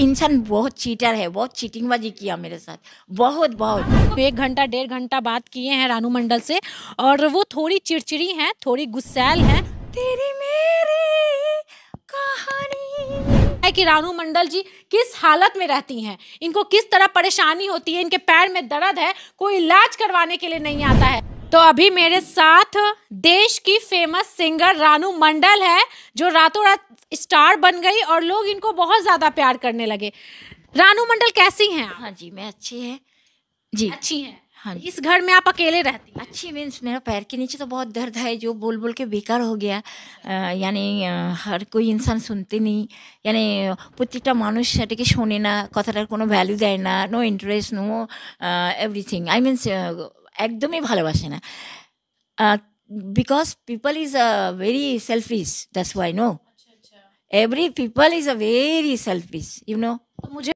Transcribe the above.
इंसान बहुत चीटर है बहुत बाजी किया मेरे साथ बहुत बहुत तो एक घंटा डेढ़ घंटा बात किए हैं रानू मंडल से और वो थोड़ी चिड़चिड़ी हैं थोड़ी गुस्सैल हैं तेरी मेरी कहानी है कि रानू मंडल जी किस हालत में रहती हैं इनको किस तरह परेशानी होती है इनके पैर में दर्द है कोई इलाज करवाने के लिए नहीं आता है तो अभी मेरे साथ देश की फेमस सिंगर रानू मंडल है जो रातों रात स्टार बन गई और लोग इनको बहुत ज़्यादा प्यार करने लगे रानू मंडल कैसी हैं हाँ जी मैं अच्छी है जी अच्छी है हाँ इस घर में आप अकेले रहती हैं अच्छी मीन्स मेरा पैर के नीचे तो बहुत दर्द है जो बोल बोल के बेकार हो गया यानी हर कोई इंसान नहीं यानी प्रत्येक मानुष মানুষ সেটাকে শোনে ना কথাটার কোনো ভ্যালু দেয় না no interest no everything I means একদমই ভালোবাসে না because people is very selfish that's why no every people is a very selfish you know मुझे